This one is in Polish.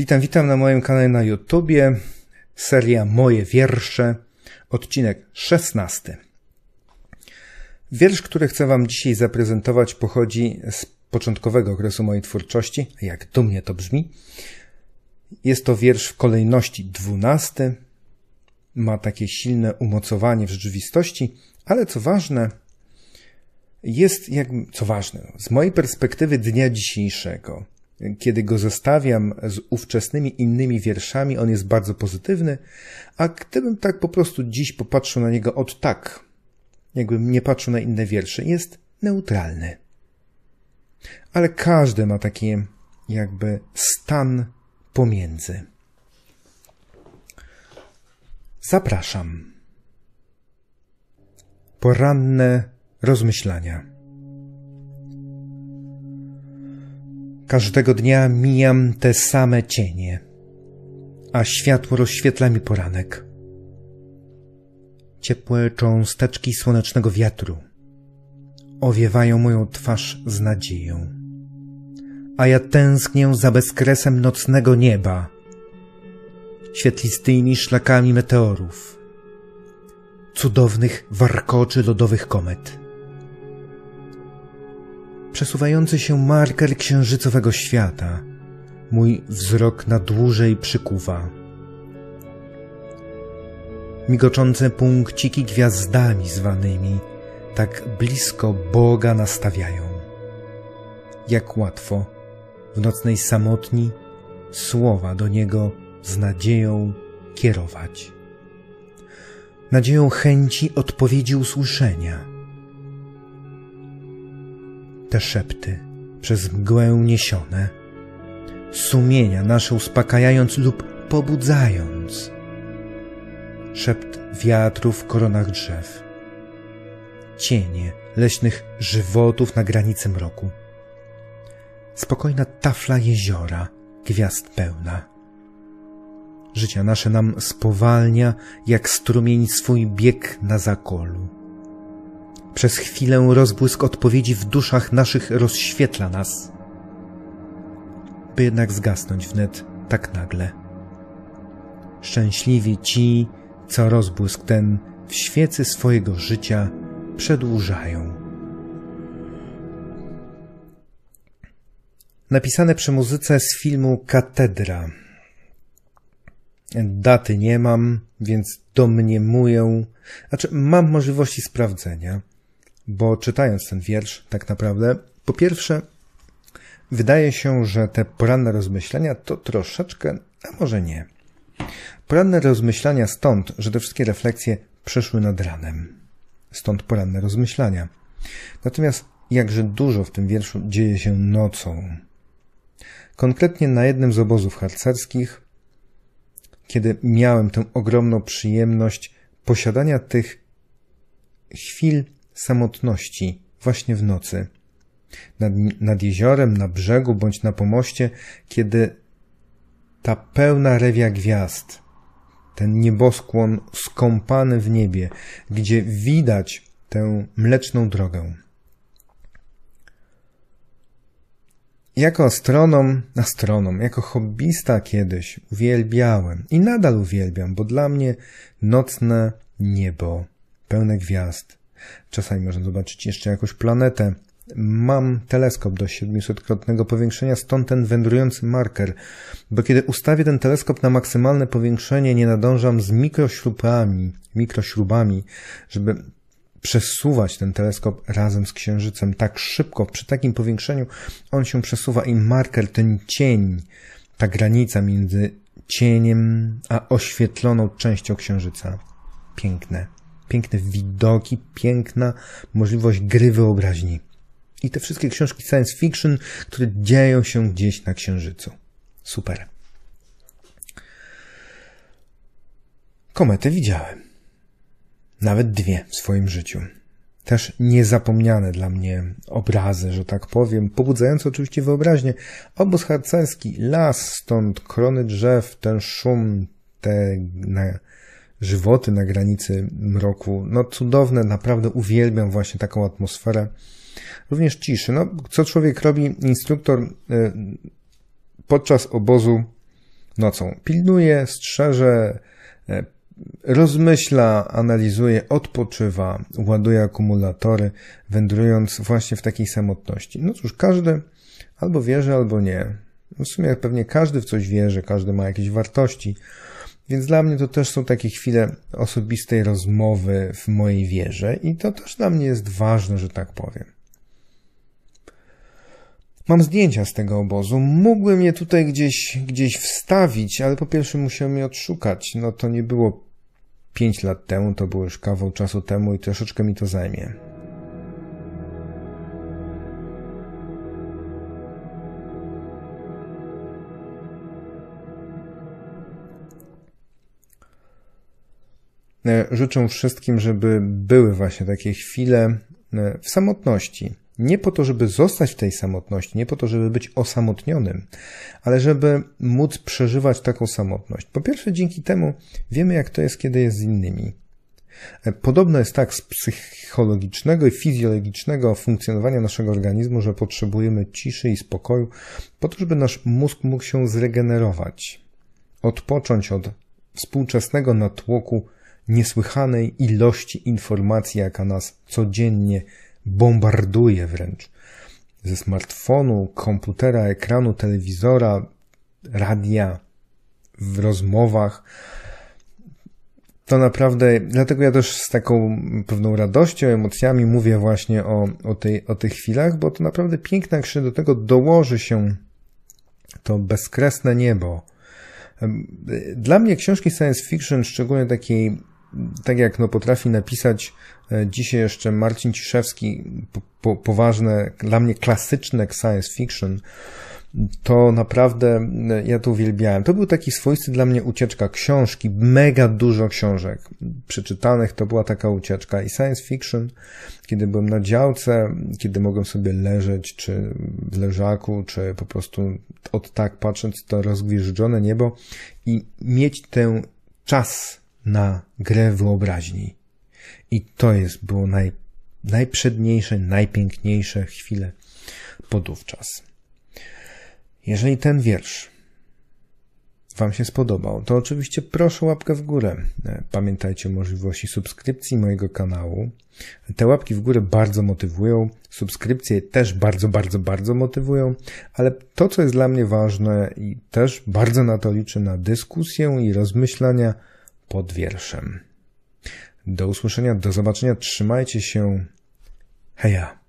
Witam, witam na moim kanale na YouTubie. Seria Moje wiersze, odcinek 16. Wiersz, który chcę Wam dzisiaj zaprezentować, pochodzi z początkowego okresu mojej twórczości. Jak dumnie to brzmi. Jest to wiersz w kolejności 12. Ma takie silne umocowanie w rzeczywistości, ale co ważne, jest, jak, co ważne, z mojej perspektywy dnia dzisiejszego – kiedy go zestawiam z ówczesnymi innymi wierszami, on jest bardzo pozytywny, a gdybym tak po prostu dziś popatrzył na niego od tak, jakbym nie patrzył na inne wiersze, jest neutralny. Ale każdy ma taki jakby stan pomiędzy. Zapraszam. Poranne rozmyślania. Każdego dnia mijam te same cienie, a światło rozświetla mi poranek. Ciepłe cząsteczki słonecznego wiatru owiewają moją twarz z nadzieją, a ja tęsknię za bezkresem nocnego nieba, świetlistymi szlakami meteorów, cudownych warkoczy lodowych komet przesuwający się marker księżycowego świata. Mój wzrok na dłużej przykuwa. Migoczące punkciki gwiazdami zwanymi tak blisko Boga nastawiają. Jak łatwo w nocnej samotni słowa do Niego z nadzieją kierować. Nadzieją chęci odpowiedzi usłyszenia – te szepty, przez mgłę niesione, sumienia nasze uspokajając lub pobudzając. Szept wiatru w koronach drzew, cienie leśnych żywotów na granicy mroku, spokojna tafla jeziora, gwiazd pełna. Życia nasze nam spowalnia, jak strumień swój bieg na zakolu przez chwilę rozbłysk odpowiedzi w duszach naszych rozświetla nas, by jednak zgasnąć wnet tak nagle. Szczęśliwi ci, co rozbłysk ten w świecy swojego życia przedłużają. Napisane przy muzyce z filmu Katedra. Daty nie mam, więc domniemuję, znaczy mam możliwości sprawdzenia bo czytając ten wiersz, tak naprawdę, po pierwsze, wydaje się, że te poranne rozmyślania to troszeczkę, a może nie. Poranne rozmyślania stąd, że te wszystkie refleksje przyszły nad ranem. Stąd poranne rozmyślania. Natomiast jakże dużo w tym wierszu dzieje się nocą. Konkretnie na jednym z obozów harcerskich, kiedy miałem tę ogromną przyjemność posiadania tych chwil samotności, właśnie w nocy. Nad, nad jeziorem, na brzegu bądź na pomoście, kiedy ta pełna rewia gwiazd, ten nieboskłon skąpany w niebie, gdzie widać tę mleczną drogę. Jako astronom, astronom, jako hobbysta kiedyś uwielbiałem i nadal uwielbiam, bo dla mnie nocne niebo, pełne gwiazd, Czasami można zobaczyć jeszcze jakąś planetę. Mam teleskop do 700-krotnego powiększenia, stąd ten wędrujący marker, bo kiedy ustawię ten teleskop na maksymalne powiększenie, nie nadążam z mikrośrubami, mikrośrubami, żeby przesuwać ten teleskop razem z Księżycem tak szybko, przy takim powiększeniu on się przesuwa i marker, ten cień, ta granica między cieniem a oświetloną częścią Księżyca. Piękne piękne widoki, piękna możliwość gry wyobraźni. I te wszystkie książki science fiction, które dzieją się gdzieś na Księżycu. Super. Komety widziałem. Nawet dwie w swoim życiu. Też niezapomniane dla mnie obrazy, że tak powiem, pobudzające oczywiście wyobraźnię. Obóz harcerski, las, stąd krony drzew, ten szum, te żywoty na granicy mroku. No cudowne, naprawdę uwielbiam właśnie taką atmosferę. Również ciszy. No, co człowiek robi, instruktor y, podczas obozu nocą? Pilnuje, strzeże, y, rozmyśla, analizuje, odpoczywa, ładuje akumulatory, wędrując właśnie w takiej samotności. No cóż, każdy albo wierzy, albo nie. No, w sumie pewnie każdy w coś wierzy, każdy ma jakieś wartości, więc dla mnie to też są takie chwile osobistej rozmowy w mojej wierze i to też dla mnie jest ważne, że tak powiem. Mam zdjęcia z tego obozu. Mógłbym je tutaj gdzieś, gdzieś wstawić, ale po pierwsze musiałem je odszukać. No to nie było 5 lat temu, to było już kawał czasu temu i troszeczkę mi to zajmie. E, życzę wszystkim, żeby były właśnie takie chwile e, w samotności. Nie po to, żeby zostać w tej samotności, nie po to, żeby być osamotnionym, ale żeby móc przeżywać taką samotność. Po pierwsze, dzięki temu wiemy, jak to jest, kiedy jest z innymi. E, podobno jest tak z psychologicznego i fizjologicznego funkcjonowania naszego organizmu, że potrzebujemy ciszy i spokoju, po to, żeby nasz mózg mógł się zregenerować, odpocząć od współczesnego natłoku niesłychanej ilości informacji, jaka nas codziennie bombarduje wręcz. Ze smartfonu, komputera, ekranu, telewizora, radia, w rozmowach. To naprawdę, dlatego ja też z taką pewną radością, emocjami mówię właśnie o, o, tej, o tych chwilach, bo to naprawdę piękne, jak się do tego dołoży się to bezkresne niebo. Dla mnie książki science fiction, szczególnie takiej tak jak no, potrafi napisać e, dzisiaj jeszcze Marcin Ciszewski po, po, poważne, dla mnie klasyczne science fiction, to naprawdę e, ja to uwielbiałem. To był taki swoisty dla mnie ucieczka książki, mega dużo książek przeczytanych, to była taka ucieczka i science fiction, kiedy byłem na działce, kiedy mogłem sobie leżeć, czy w leżaku, czy po prostu od tak patrząc to rozgwieżdżone niebo i mieć ten czas na grę wyobraźni. I to jest było naj, najprzedniejsze, najpiękniejsze chwile podówczas. Jeżeli ten wiersz Wam się spodobał, to oczywiście proszę łapkę w górę. E, pamiętajcie o możliwości subskrypcji mojego kanału. Te łapki w górę bardzo motywują, subskrypcje też bardzo, bardzo, bardzo motywują, ale to, co jest dla mnie ważne i też bardzo na to liczę, na dyskusję i rozmyślania, pod wierszem. Do usłyszenia, do zobaczenia, trzymajcie się. Heja!